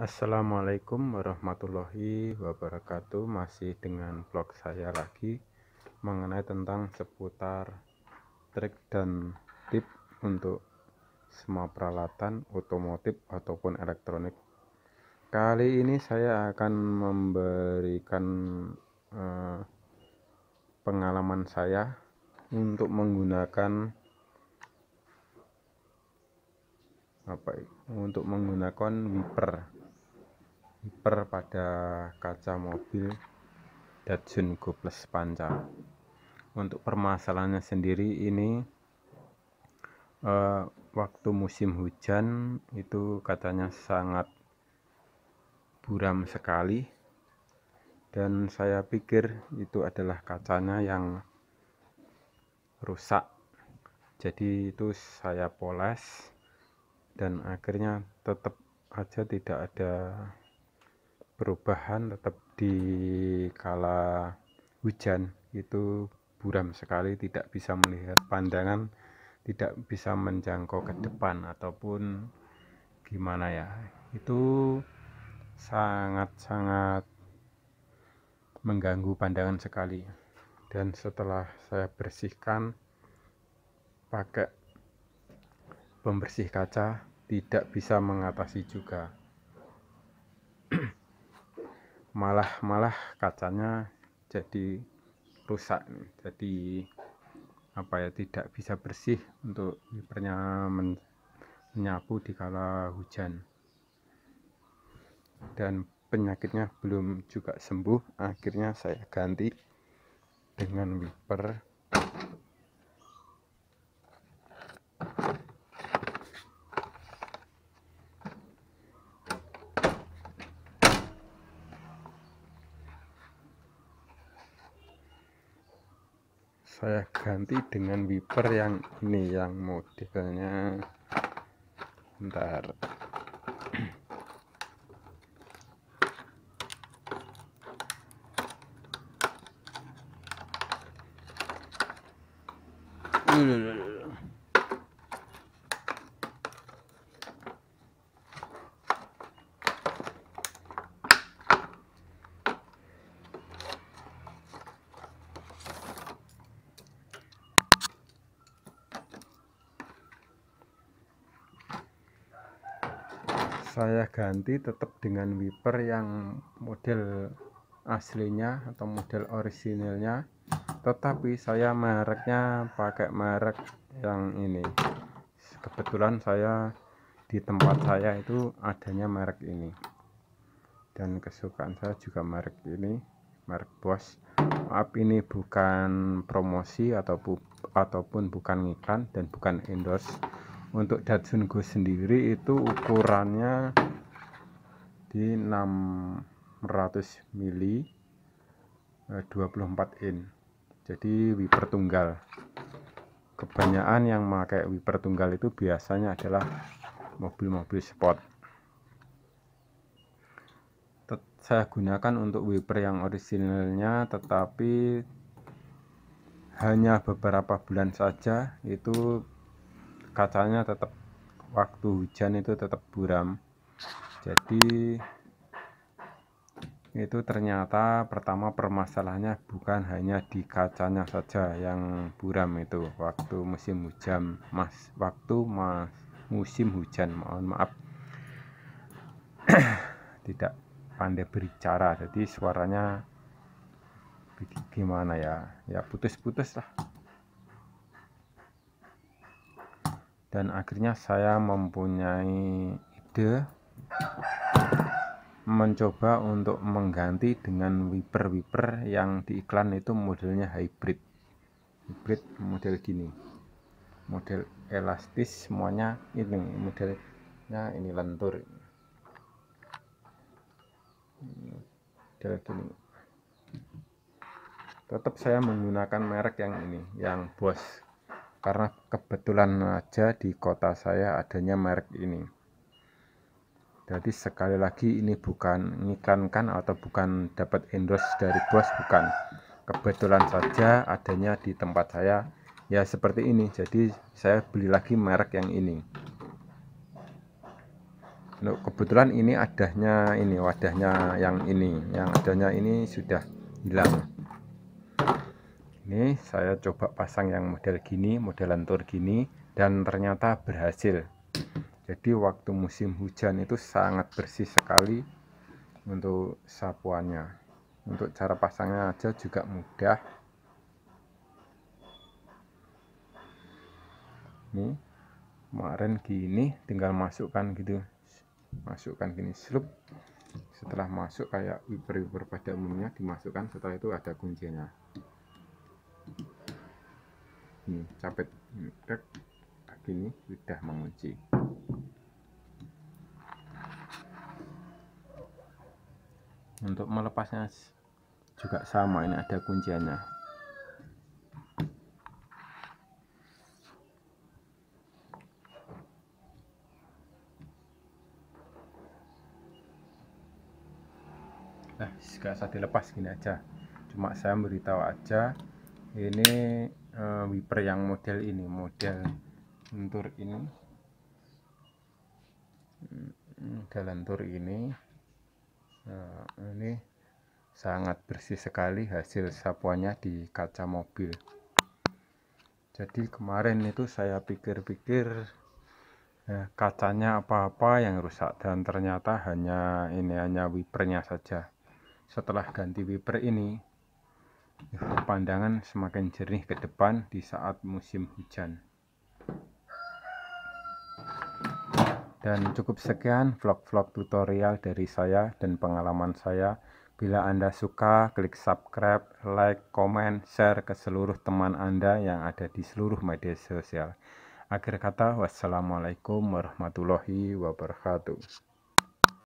Assalamualaikum warahmatullahi wabarakatuh Masih dengan vlog saya lagi Mengenai tentang seputar trik dan tip untuk semua peralatan otomotif ataupun elektronik Kali ini saya akan memberikan eh, pengalaman saya untuk menggunakan apa ya, untuk menggunakan wiper wiper pada kaca mobil Datsun Go Plus Panca. Untuk permasalahannya sendiri ini eh, waktu musim hujan itu katanya sangat buram sekali dan saya pikir itu adalah kacanya yang rusak. Jadi itu saya poles dan akhirnya tetap aja tidak ada perubahan tetap di kala hujan itu buram sekali tidak bisa melihat pandangan tidak bisa menjangkau ke depan ataupun gimana ya itu sangat-sangat mengganggu pandangan sekali dan setelah saya bersihkan pakai pembersih kaca tidak bisa mengatasi juga malah malah kacanya jadi rusak jadi apa ya tidak bisa bersih untuk wipernya men menyapu di kala hujan dan penyakitnya belum juga sembuh akhirnya saya ganti dengan wiper saya ganti dengan wiper yang ini yang modelnya ntar. no, no, no, no. saya ganti tetap dengan wiper yang model aslinya atau model orisinilnya tetapi saya mereknya pakai merek yang ini kebetulan saya di tempat saya itu adanya merek ini dan kesukaan saya juga merek ini merek bos maaf ini bukan promosi atau ataupun bukan iklan dan bukan endorse untuk Datsun Go sendiri itu ukurannya di 600 mili 24 eh, in jadi wiper tunggal kebanyakan yang pakai wiper tunggal itu biasanya adalah mobil-mobil sport saya gunakan untuk wiper yang orisinalnya tetapi hanya beberapa bulan saja itu kacanya tetap waktu hujan itu tetap buram jadi itu ternyata pertama permasalahannya bukan hanya di kacanya saja yang buram itu waktu musim hujan mas waktu mas musim hujan mohon maaf tidak pandai berbicara jadi suaranya gimana ya ya putus-putus lah dan akhirnya saya mempunyai ide mencoba untuk mengganti dengan wiper-wiper yang di iklan itu modelnya hybrid hybrid model gini model elastis semuanya ini modelnya ini lentur model gini tetap saya menggunakan merek yang ini yang bos karena kebetulan aja di kota saya adanya merek ini. Jadi sekali lagi ini bukan mengiklankan atau bukan dapat endorse dari bos bukan. Kebetulan saja adanya di tempat saya ya seperti ini. Jadi saya beli lagi merek yang ini. untuk kebetulan ini adanya ini wadahnya yang ini, yang adanya ini sudah hilang ini saya coba pasang yang model gini model lentur gini dan ternyata berhasil jadi waktu musim hujan itu sangat bersih sekali untuk sapuannya untuk cara pasangnya aja juga mudah ini kemarin gini tinggal masukkan gitu masukkan gini slup setelah masuk kayak wiper-wiper pada umumnya dimasukkan setelah itu ada kuncinya ini dek tek ini sudah mengunci untuk melepasnya juga sama ini ada kunciannya nah eh, jika usah dilepas gini aja cuma saya beritahu aja ini uh, wiper yang model ini model lentur ini hmm, model lentur ini uh, ini sangat bersih sekali hasil sapuannya di kaca mobil jadi kemarin itu saya pikir-pikir eh, kacanya apa-apa yang rusak dan ternyata hanya ini hanya wipernya saja setelah ganti wiper ini pandangan semakin jernih ke depan di saat musim hujan. Dan cukup sekian vlog-vlog tutorial dari saya dan pengalaman saya. Bila Anda suka, klik subscribe, like, komen, share ke seluruh teman Anda yang ada di seluruh media sosial. Akhir kata, wassalamualaikum warahmatullahi wabarakatuh.